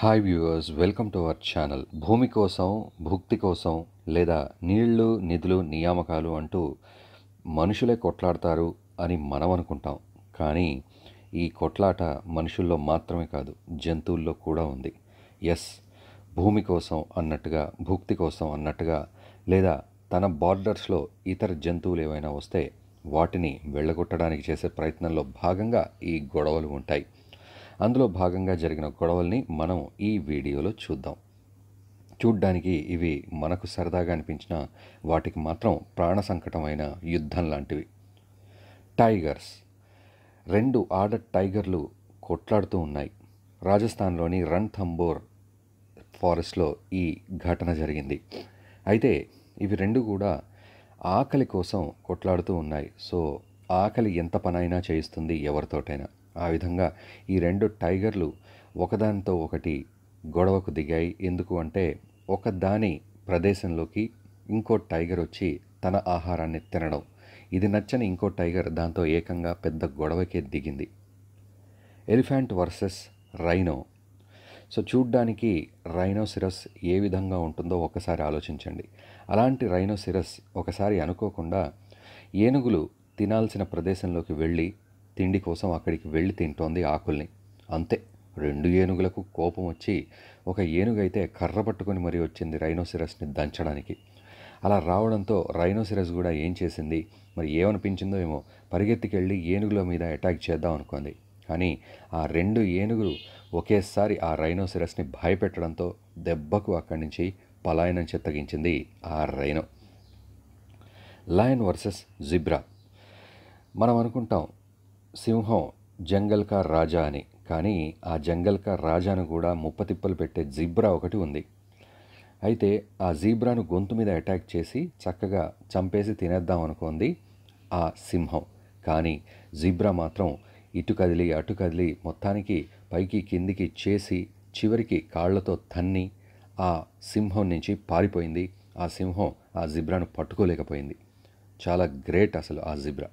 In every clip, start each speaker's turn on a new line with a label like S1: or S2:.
S1: hi viewers welcome to our channel భూమి కోసం భుక్తి కోసం లేదా నీళ్లు నిధులు నియామకాలు అంటూ మనుషులే కొట్లాడతారు అని మనం అనుకుంటాం కానీ ఈ కొట్లాట మనుషుల్లో మాత్రమే కాదు జంతువుల్లో కూడా ఉంది ఎస్ భూమి కోసం అన్నట్టుగా భుక్తి కోసం అన్నట్టుగా లేదా తన బార్డర్స్లో ఇతర జంతువులు ఏవైనా వస్తే వాటిని వెళ్ళగొట్టడానికి చేసే ప్రయత్నంలో భాగంగా ఈ గొడవలు ఉంటాయి అందులో భాగంగా జరిగిన గొడవల్ని మనం ఈ వీడియోలో చూద్దాం చూడ్డానికి ఇవి మనకు సరదాగా అనిపించిన వాటికి మాత్రం ప్రాణ సంకటమైన యుద్ధం లాంటివి టైగర్స్ రెండు ఆడ టైగర్లు కొట్లాడుతూ ఉన్నాయి రాజస్థాన్లోని రణ్థంబోర్ ఫారెస్ట్లో ఈ ఘటన జరిగింది అయితే ఇవి రెండు కూడా ఆకలి కోసం కొట్లాడుతూ ఉన్నాయి సో ఆకలి ఎంత పనైనా చేయిస్తుంది ఎవరితోటైనా ఆ విధంగా ఈ రెండు టైగర్లు ఒకదానితో ఒకటి గొడవకు దిగాయి ఎందుకు అంటే ఒకదాని ప్రదేశంలోకి ఇంకో టైగర్ వచ్చి తన ఆహారాన్ని తినడం ఇది నచ్చని ఇంకో టైగర్ దాంతో ఏకంగా పెద్ద గొడవకే దిగింది ఎలిఫెంట్ వర్సెస్ రైనో సో చూడ్డానికి రైనోసిరస్ ఏ విధంగా ఉంటుందో ఒకసారి ఆలోచించండి అలాంటి రైనోసిరస్ ఒకసారి అనుకోకుండా ఏనుగులు తినాల్సిన ప్రదేశంలోకి వెళ్ళి తిండి కోసం అక్కడికి వెళ్ళి తింటోంది ఆకుల్ని అంతే రెండు ఏనుగులకు కోపం వచ్చి ఒక ఏనుగైతే కర్ర పట్టుకొని మరీ వచ్చింది రైనోసిరస్ని దంచడానికి అలా రావడంతో రైనోసిరస్ కూడా ఏం చేసింది మరి ఏమనిపించిందో ఏమో పరిగెత్తికెళ్ళి ఏనుగుల మీద అటాక్ చేద్దాం అనుకుంది కానీ ఆ రెండు ఏనుగులు ఒకేసారి ఆ రైనోసిరస్ని భయపెట్టడంతో దెబ్బకు అక్కడి నుంచి పలాయనం చెత్తగించింది ఆ రైనో లయన్ వర్సెస్ జిబ్రా మనం అనుకుంటాం సింహం జంగల్ కా రాజా అని కానీ ఆ జంగల్ కా రాజాను కూడా ముప్పతిప్పలు పెట్టే జీబ్రా ఒకటి ఉంది అయితే ఆ జీబ్రాను గొంతు మీద అటాక్ చేసి చక్కగా చంపేసి తినేద్దాం అనుకుంది ఆ సింహం కానీ జీబ్రా మాత్రం ఇటు కదిలి అటు కదిలి మొత్తానికి పైకి కిందికి చేసి చివరికి కాళ్లతో తన్ని ఆ సింహం నుంచి పారిపోయింది ఆ సింహం ఆ జిబ్రాను పట్టుకోలేకపోయింది చాలా గ్రేట్ అసలు ఆ జిబ్రా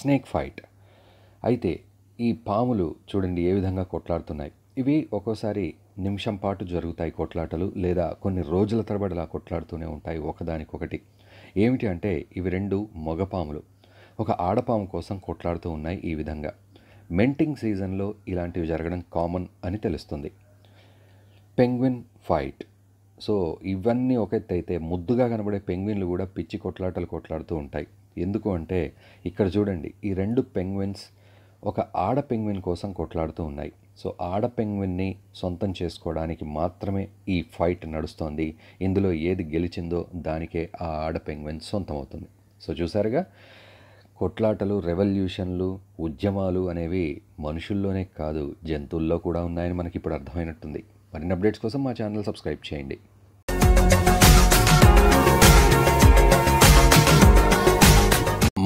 S1: స్నేక్ ఫైట్ అయితే ఈ పాములు చూడండి ఏ విధంగా కొట్లాడుతున్నాయి ఇవి ఒక్కోసారి నిమిషం పాటు జరుగుతాయి కొట్లాటలు లేదా కొన్ని రోజుల తరబడి అలా కొట్లాడుతూనే ఉంటాయి ఒకదానికొకటి ఏమిటి అంటే ఇవి రెండు మగపాములు ఒక ఆడపాము కోసం కొట్లాడుతూ ఉన్నాయి ఈ విధంగా మెంటింగ్ సీజన్లో ఇలాంటివి జరగడం కామన్ అని తెలుస్తుంది పెంగ్విన్ ఫైట్ సో ఇవన్నీ ఒక అయితే ముద్దుగా కనబడే పెంగ్విన్లు కూడా పిచ్చి కొట్లాటలు కొట్లాడుతూ ఉంటాయి ఎందుకు అంటే ఇక్కడ చూడండి ఈ రెండు పెంగ్విన్స్ ఒక ఆడ పెంగ్విన్ కోసం కొట్లాడుతూ ఉన్నాయి సో ఆడ పెంగ్విన్ని సొంతం చేసుకోవడానికి మాత్రమే ఈ ఫైట్ నడుస్తోంది ఇందులో ఏది గెలిచిందో దానికే ఆ ఆడ పెంగ్విన్ సొంతమవుతుంది సో చూసారుగా కొట్లాటలు రెవల్యూషన్లు ఉద్యమాలు అనేవి మనుషుల్లోనే కాదు జంతువుల్లో కూడా ఉన్నాయని మనకి ఇప్పుడు అర్థమైనట్టుంది మరిన్ని అప్డేట్స్ కోసం మా ఛానల్ సబ్స్క్రైబ్ చేయండి